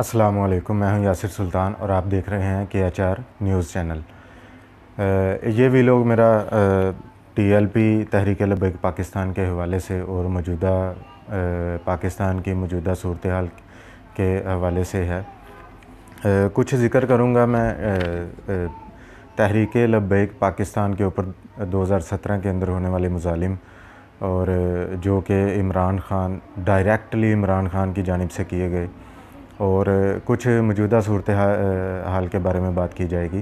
अस्सलाम वालेकुम मैं हूं यासिर सुल्तान और आप देख रहे हैं के एच आर न्यूज़ चैनल ये भी लोग मेरा T L P Tehreek Labbaik Pakistan के हवाले से और मौजूदा पाकिस्तान की मौजूदा सूरत हाल के हवाले से है कुछ ज़िक्र करूँगा मैं तहरीक लबैक पाकिस्तान के ऊपर 2017 के अंदर होने वाले मुजालिम और जो कि इमरान ख़ान डायरेक्टली इमरान ख़ान की जानब से किए गए और कुछ मौजूदा सूरत हाल के बारे में बात की जाएगी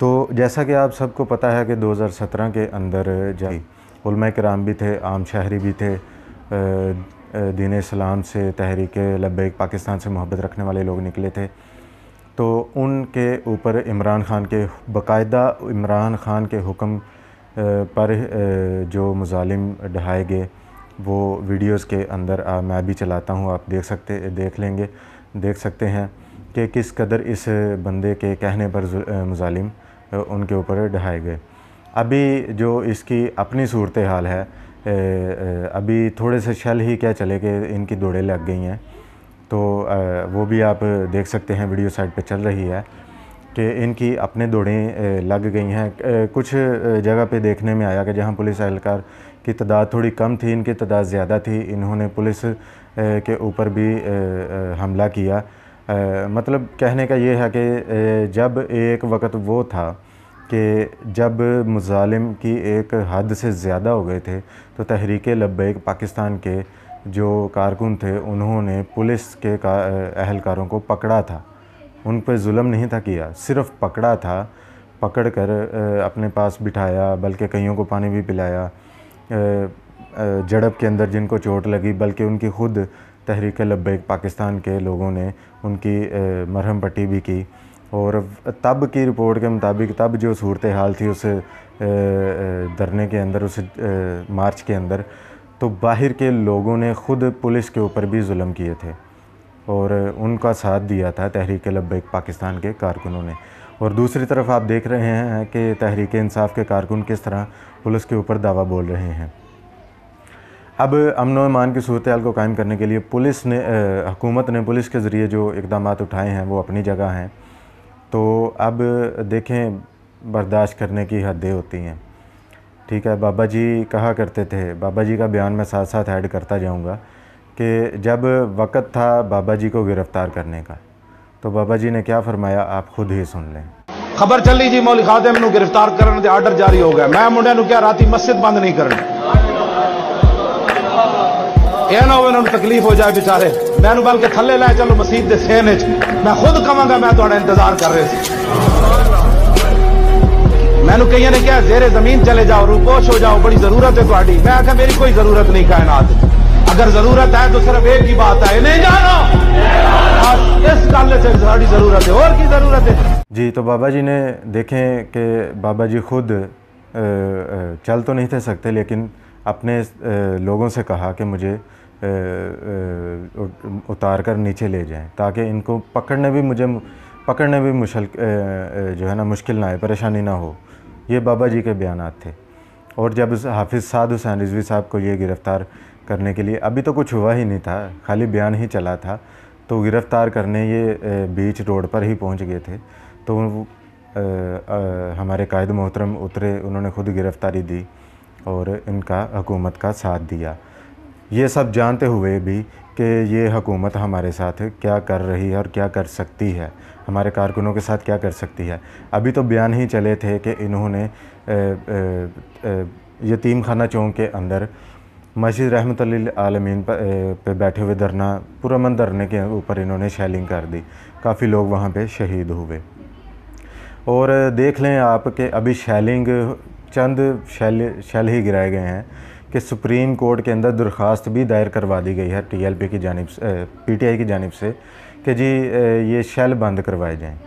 तो जैसा कि आप सबको पता है कि 2017 के अंदर जाए कराम भी थे आम शहरी भी थे दीन इस्लाम से तहरीक लब पाकिस्तान से मोहब्बत रखने वाले लोग निकले थे तो उनके ऊपर इमरान ख़ान के बाकायदा इमरान ख़ान के हुक्म पर जो मुजालिम ढहाए गए वो वीडियोस के अंदर आ, मैं भी चलाता हूँ आप देख सकते देख लेंगे देख सकते हैं कि किस कदर इस बंदे के कहने पर मुजालिम उनके ऊपर ढहाए गए अभी जो इसकी अपनी सूरत हाल है अभी थोड़े से शल ही क्या चले कि इनकी दौड़े लग गई हैं तो वो भी आप देख सकते हैं वीडियो साइट पे चल रही है कि इनकी अपने दौड़ें लग गई हैं कुछ जगह पे देखने में आया कि जहां पुलिस एहलकार की तादाद थोड़ी कम थी इनकी तादाद ज़्यादा थी इन्होंने पुलिस के ऊपर भी हमला किया मतलब कहने का ये है कि जब एक वक्त वो था कि जब मुजालिम की एक हद से ज़्यादा हो गए थे तो तहरीक लब्बैक पाकिस्तान के जो कारकुन थे उन्होंने पुलिस के अहलकारों को पकड़ा था उन पर जुल्म नहीं था किया सिर्फ पकड़ा था पकड़ कर अपने पास बिठाया बल्कि कईयों को पानी भी पिलाया जड़प के अंदर जिनको चोट लगी बल्कि उनकी खुद तहरीक लब्बैक पाकिस्तान के लोगों ने उनकी मरहम पट्टी भी की और तब की रिपोर्ट के मुताबिक तब जो सूरत हाल थी उस धरने के अंदर उस मार्च के अंदर तो बाहर के लोगों ने ख़ुद पुलिस के ऊपर भी जुल्म किए थे और उनका साथ दिया था तहरीक लब्बैक पाकिस्तान के कारकुनों ने और दूसरी तरफ आप देख रहे हैं कि तहरीक इंसाफ के कारकुन किस तरह पुलिस के ऊपर दावा बोल रहे हैं अब अमन वमान की सूरत को कायम करने के लिए पुलिस ने आ, हुकूमत ने पुलिस के ज़रिए जो इकदाम उठाए हैं वो अपनी जगह हैं तो अब देखें बर्दाश्त करने की हदें होती हैं ठीक है बाबा जी कहा करते थे बाबा जी का बयान मैं साथ साथ ऐड करता जाऊंगा कि जब वक़्त था बाबा जी को गिरफ़्तार करने का तो बाबा जी ने क्या फरमाया आप खुद ही सुन लें खबर चली जी मौलिक आदम गिरफ्तार करने के आर्डर जारी हो गया मैं मुंडे क्या रात मस्जिद बंद नहीं करनी यह ना हो तकलीफ हो जाए बेचारे मैं बल्कि थले लै चलो मसीब के सहने मैं खुद कहाना मैं थोड़ा इंतजार कर रहे मैं कई ने कहा जेरे जमीन चले जाओ रूपोश हो जाओ बड़ी जरूरत है थोड़ी मैं आख मेरी कोई जरूरत नहीं कायनात अगर जरूरत है तो सिर्फ एक ही बात है नहीं जानो इस गल से जरूरत है और की जरूरत है जी तो बाबा जी ने देखें कि बाबा जी खुद चल तो नहीं थे सकते लेकिन अपने लोगों से कहा कि मुझे उतार कर नीचे ले जाएं ताकि इनको पकड़ने भी मुझे पकड़ने भी मुश्किल जो है ना मुश्किल ना आए परेशानी ना हो ये बाबा जी के बयान थे और जब हाफिज़ साद हुसैन रिजवी साहब को ये गिरफ़्तार करने के लिए अभी तो कुछ हुआ ही नहीं था खाली बयान ही चला था तो गिरफ़्तार करने ये बीच रोड पर ही पहुंच गए थे तो आ, आ, हमारे कायद मोहतरम उतरे उन्होंने खुद गिरफ़्तारी दी और इनका हकूमत का साथ दिया ये सब जानते हुए भी कि ये हकूमत हमारे साथ क्या कर रही है और क्या कर सकती है हमारे कारकुनों के साथ क्या कर सकती है अभी तो बयान ही चले थे कि इन्होंने यतीम खाना चौंक के अंदर मस्जिद रहमत आलमीन पर बैठे हुए धरना पुरमन धरने के ऊपर इन्होंने शैलिंग कर दी काफ़ी लोग वहाँ पे शहीद हुए और देख लें आप कि अभी शैलिंग चंद शैल शैल ही गिराए गए हैं कि सुप्रीम कोर्ट के अंदर दरख्वास्त भी दायर करवा दी गई है टीएलपी की जानब पीटीआई की जानब से कि जी ये शैल बंद करवाए जाएँ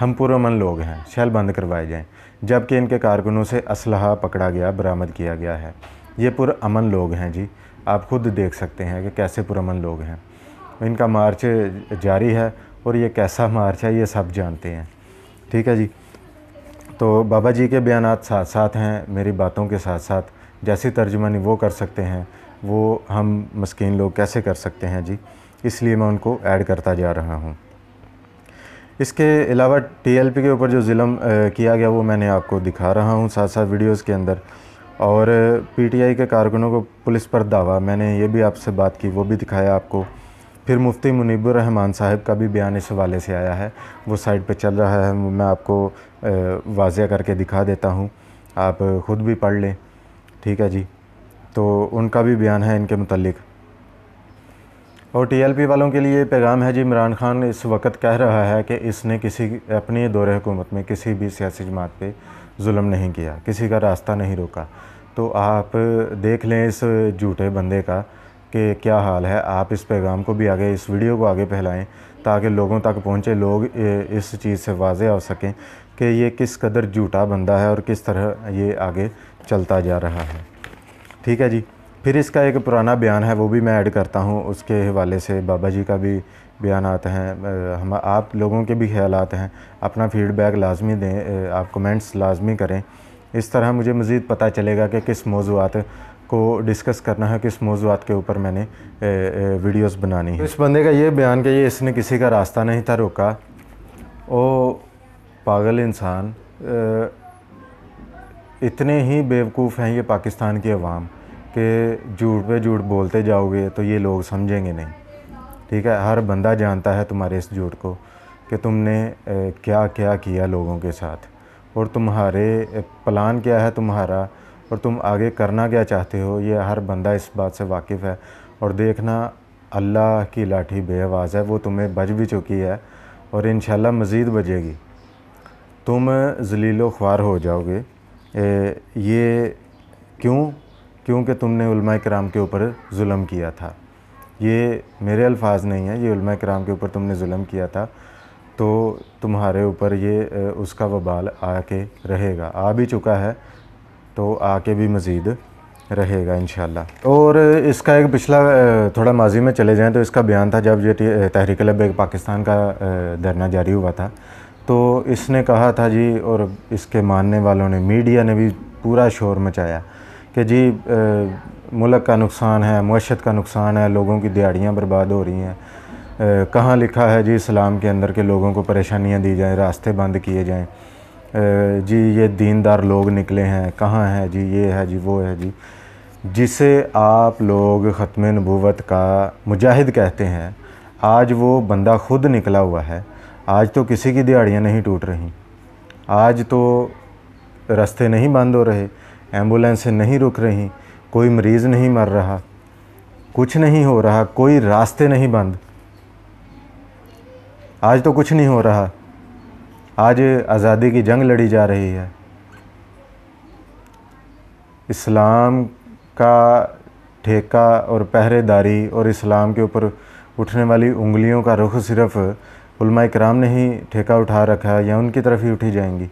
हम पुरमन लोग हैं शैल बंद करवाए जाएँ जबकि इनके कारकुनों से असलहा पकड़ा गया बरामद किया गया है ये पुरमन लोग हैं जी आप खुद देख सकते हैं कि कैसे पुरान लोग हैं इनका मार्च जारी है और ये कैसा मार्च है ये सब जानते हैं ठीक है जी तो बाबा जी के बयान साथ साथ हैं मेरी बातों के साथ साथ जैसी तर्जुमानी वो कर सकते हैं वो हम मस्किन लोग कैसे कर सकते हैं जी इसलिए मैं उनको ऐड करता जा रहा हूँ इसके अलावा टीएलपी के ऊपर जो जिलम किया गया वो मैंने आपको दिखा रहा हूँ साथ साथ वीडियोज़ के अंदर और पीटीआई के कारकुनों को पुलिस पर दावा मैंने ये भी आपसे बात की वो भी दिखाया आपको फिर मुफ्ती मुनीबर रहमान साहब का भी बयान इस हवाले से आया है वो साइड पे चल रहा है मैं आपको वाजिया करके दिखा देता हूँ आप ख़ुद भी पढ़ लें ठीक है जी तो उनका भी बयान है इनके मतलब और टी वालों के लिए पैगाम है जी इमरान खान इस वक्त कह रहा है कि इसने किसी अपने दौरे हुकूमत में किसी भी सियासी जमात पर जुल्म नहीं किया किसी का रास्ता नहीं रोका तो आप देख लें इस झूठे बंदे का कि क्या हाल है आप इस पैगाम को भी आगे इस वीडियो को आगे फैलाएं ताकि लोगों तक पहुंचे लोग इस चीज़ से वाज हो सकें कि ये किस कदर झूठा बंदा है और किस तरह ये आगे चलता जा रहा है ठीक है जी फिर इसका एक पुराना बयान है वो भी मैं ऐड करता हूँ उसके हवाले से बाबा जी का भी बयान आते हैं हम आप लोगों के भी ख्याल आते हैं अपना फीडबैक लाजमी दें आप कमेंट्स लाजमी करें इस तरह मुझे मज़ीद पता चलेगा कि किस मौजूद को डिस्कस करना है किस मौजूद के ऊपर मैंने वीडियोस बनानी है इस बंदे का ये बयान कि ये इसने किसी का रास्ता नहीं था रोका ओ पागल इंसान इतने ही बेवकूफ़ हैं ये पाकिस्तान की अवाम कि झूठ पे झूठ बोलते जाओगे तो ये लोग समझेंगे नहीं ठीक है हर बंदा जानता है तुम्हारे इस झूठ को कि तुमने क्या क्या किया लोगों के साथ और तुम्हारे प्लान क्या है तुम्हारा और तुम आगे करना क्या चाहते हो ये हर बंदा इस बात से वाकिफ़ है और देखना अल्लाह की लाठी बेवाज़ है वो तुम्हें बज भी चुकी है और इन मज़ीद बजेगी तुम जलीलो ख्वार हो जाओगे ए, ये क्यों क्योंकि तुमने कराम के ऊपर जुल्म किया था ये मेरे अल्फाज नहीं हैं ये उल्मा कराम के ऊपर तुमने जुल्म किया था तो तुम्हारे ऊपर ये उसका वबाल आके रहेगा आ भी चुका है तो आके भी मज़ीद रहेगा इन और इसका एक पिछला थोड़ा माजी में चले जाएँ तो इसका बयान था जब ये तहरीक लब पाकिस्तान का धरना जारी हुआ था तो इसने कहा था जी और इसके मानने वालों ने मीडिया ने भी पूरा शोर मचाया कि जी मुल्क का नुकसान है मैशत का नुकसान है लोगों की दिहाड़ियाँ बर्बाद हो रही हैं कहाँ लिखा है जी इस्लाम के अंदर के लोगों को परेशानियाँ दी जाएँ रास्ते बंद किए जाएँ जी ये दीनदार लोग निकले हैं कहाँ है जी ये है जी वो है जी जिसे आप लोग ख़त्म नबूवत का मुजाहिद कहते हैं आज वो बंदा ख़ुद निकला हुआ है आज तो किसी की दिहाड़ियाँ नहीं टूट रही आज तो रास्ते नहीं बंद हो रहे एम्बुलेंसें नहीं रुक रहीं कोई मरीज़ नहीं मर रहा कुछ नहीं हो रहा कोई रास्ते नहीं बंद आज तो कुछ नहीं हो रहा आज आज़ादी की जंग लड़ी जा रही है इस्लाम का ठेका और पहरेदारी और इस्लाम के ऊपर उठने वाली उंगलियों का रुख सिर्फ कराम ने ही ठेका उठा रखा है या उनकी तरफ ही उठी जाएंगी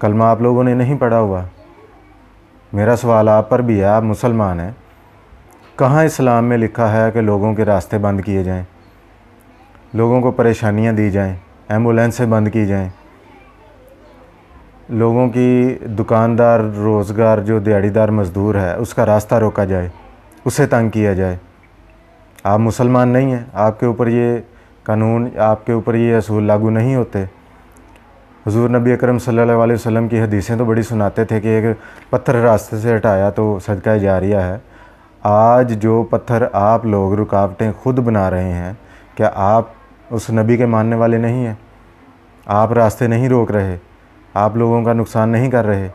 कलमा आप लोगों ने नहीं पढ़ा हुआ मेरा सवाल आप पर भी है आप मुसलमान हैं कहाँ इस्लाम में लिखा है कि लोगों के रास्ते बंद किए जाएं लोगों को परेशानियां दी जाएं एम्बुलेंसें बंद की जाएं लोगों की दुकानदार रोज़गार जो दिहाड़ीदार मज़दूर है उसका रास्ता रोका जाए उसे तंग किया जाए आप मुसलमान नहीं हैं आपके ऊपर ये कानून आपके ऊपर ये असूल लागू नहीं होते हजूर नबी अक्रम सम की हदीसें तो बड़ी सुनाते थे कि एक पत्थर रास्ते से हटाया तो सदका रिया है आज जो पत्थर आप लोग रुकावटें खुद बना रहे हैं क्या आप उस नबी के मानने वाले नहीं हैं आप रास्ते नहीं रोक रहे आप लोगों का नुकसान नहीं कर रहे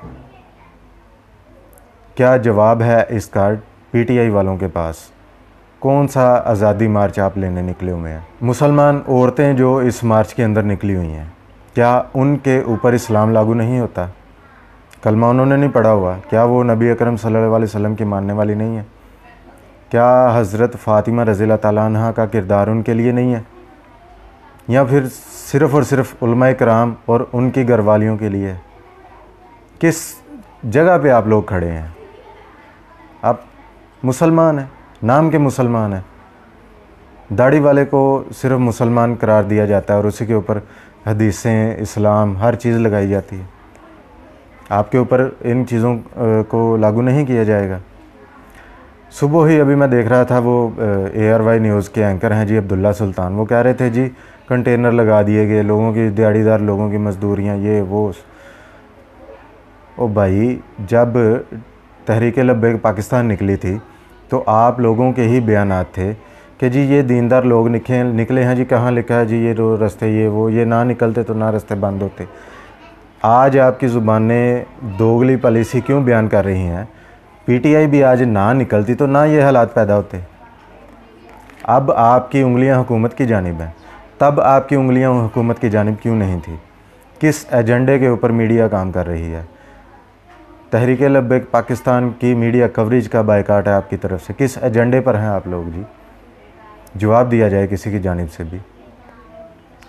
क्या जवाब है इसका पीटीआई वालों के पास कौन सा आज़ादी मार्च आप लेने निकले हुए हैं मुसलमान औरतें जो इस मार्च के अंदर निकली हुई हैं क्या उनके ऊपर इस्लाम लागू नहीं होता कलमा उन्होंने नहीं पढ़ा हुआ क्या वो नबी अकरम सल्लल्लाहु अलैहि वसल्लम की मानने वाली नहीं है क्या हज़रत फ़ातिमा रज़ी तह का किरदार उनके लिए नहीं है या फिर सिर्फ़ और सिर्फ कराम और उनकी घर वालियों के लिए किस जगह पे आप लोग खड़े हैं आप मुसलमान हैं नाम के मुसलमान हैं दाढ़ी वाले को सिर्फ मुसलमान करार दिया जाता है और उसी के ऊपर हदीसें इस्लाम हर चीज़ लगाई जाती है आपके ऊपर इन चीज़ों को लागू नहीं किया जाएगा सुबह ही अभी मैं देख रहा था वो ए आर वाई न्यूज़ के एंकर हैं जी अब्दुल्ला सुल्तान वो कह रहे थे जी कंटेनर लगा दिए गए लोगों की दिहाड़ीदार लोगों की मजदूरियाँ ये वो ओ भाई जब तहरीक लब्बे पाकिस्तान निकली थी तो आप लोगों के ही बयान थे कि जी ये दीनदार लोग निकले निकले हैं जी कहाँ लिखा है जी ये रो रस्ते ये वो ये ना निकलते तो ना रास्ते बंद होते आज आपकी ज़ुबानें दोगली पॉलिसी क्यों बयान कर रही हैं पीटीआई भी आज ना निकलती तो ना ये हालात पैदा होते अब आपकी उंगलियां हुकूमत की जानब हैं तब आपकी उंगलियां हुकूमत की जानब क्यों नहीं थी किस एजेंडे के ऊपर मीडिया काम कर रही है तहरीक लब पाकिस्तान की मीडिया कवरेज का बायकाट है आपकी तरफ से किस एजेंडे पर हैं आप लोग जी जवाब दिया जाए किसी की जानब से भी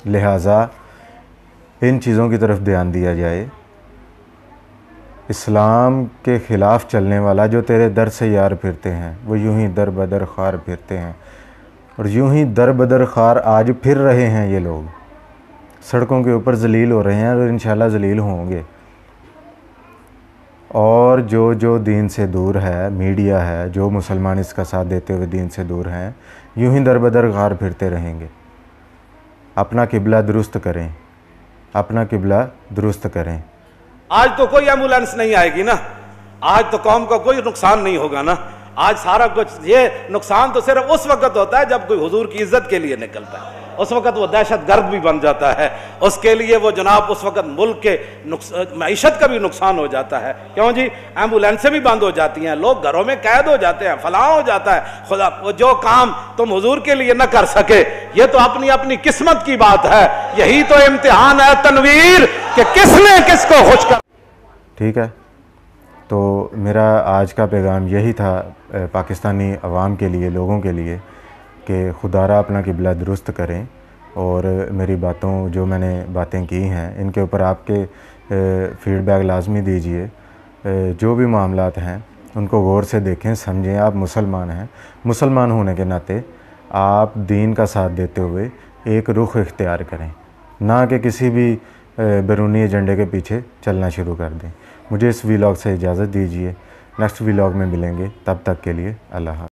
लिहाजा इन चीज़ों की तरफ ध्यान दिया जाए इस्लाम के ख़िलाफ़ चलने वाला जो तेरे दर से यार फिरते हैं वो यूं ही दर बदर ख़ार फिरते हैं और यूं ही दर बदर ख़ार आज फिर रहे हैं ये लोग सड़कों के ऊपर जलील हो रहे हैं और इन जलील होंगे और जो जो दीन से दूर है मीडिया है जो मुसलमान इसका साथ देते हुए दीन से दूर हैं यूं ही दर बदर गार फिरते रहेंगे अपना किबला दुरुस्त करें अपना किबला दुरुस्त करें आज तो कोई एम्बुलेंस नहीं आएगी ना आज तो कौम का को कोई नुकसान नहीं होगा ना आज सारा कुछ ये नुकसान तो सिर्फ उस वक्त होता है जब कोई हुजूर की इज्जत के लिए निकलता है उस वक़्त वो दहशत गर्द भी बन जाता है उसके लिए वो जनाब उस वक़्त मुल्क के मीशत का भी नुकसान हो जाता है क्यों जी एम्बुलेंसें भी बंद हो जाती हैं लोग घरों में कैद हो जाते हैं फलाह हो जाता है खुदा वो जो काम तुम हजूर के लिए ना कर सके ये तो अपनी अपनी किस्मत की बात है यही तो इम्तिहान है तनवीर कि किसने किसको खुश कर ठीक है तो मेरा आज का पैगाम यही था पाकिस्तानी आवाम के लिए लोगों के लिए कि खुदारा अपना किबला दुरुस्त करें और मेरी बातों जो मैंने बातें की हैं इनके ऊपर आपके फ़ीडबैक लाजमी दीजिए जो भी मामला हैं उनको गौर से देखें समझें आप मुसलमान हैं मुसलमान होने के नाते आप दीन का साथ देते हुए एक रुख इख्तियार करें ना कि किसी भी बैरूनी एजेंडे के पीछे चलना शुरू कर दें मुझे इस वीलाग से इजाज़त दीजिए नेक्स्ट वीलाग में मिलेंगे तब तक के लिए अल्लाह